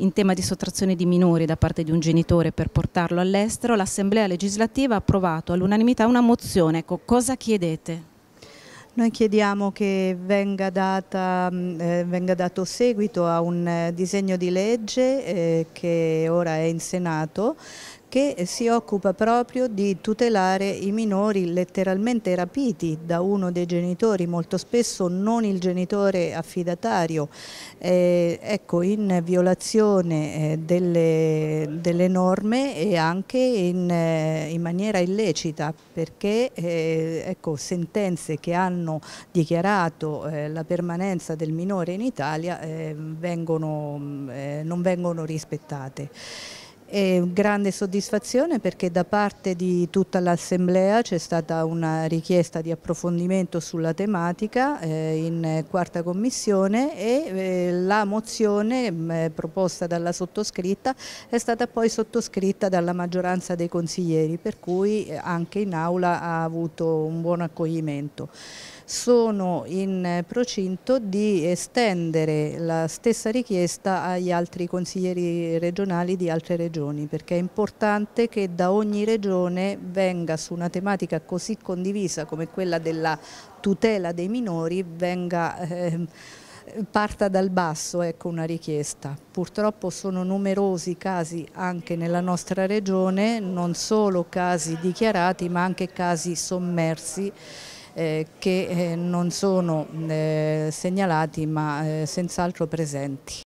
in tema di sottrazione di minori da parte di un genitore per portarlo all'estero, l'Assemblea legislativa ha approvato all'unanimità una mozione. Ecco, cosa chiedete? Noi chiediamo che venga, data, mm, eh, venga, dato seguito a un eh, disegno di legge eh, che ora è in Senato che si occupa proprio di tutelare i minori letteralmente rapiti da uno dei genitori, molto spesso non il genitore affidatario, eh, ecco, in violazione eh, delle, delle, norme e anche in, eh, in maniera illecita, perché eh, ecco, sentenze che hanno dichiarato eh, la permanenza del minore in Italia eh, vengono, mm, non vengono rispettate. È grande soddisfazione perché da parte di tutta l'Assemblea c'è stata una richiesta di approfondimento sulla tematica eh, in quarta commissione e eh, la mozione eh, proposta dalla sottoscritta è stata poi sottoscritta dalla maggioranza dei consiglieri per cui anche in aula ha avuto un buon accoglimento sono in procinto di estendere la stessa richiesta agli altri consiglieri regionali di altre regioni regioni perché è importante che da ogni regione venga su una tematica così condivisa come quella della tutela dei minori venga... Ehm, parta dal basso ecco, una richiesta. Purtroppo sono numerosi casi anche nella nostra regione, non solo casi dichiarati ma anche casi sommersi eh, che eh, non sono eh, segnalati ma eh, senz'altro presenti.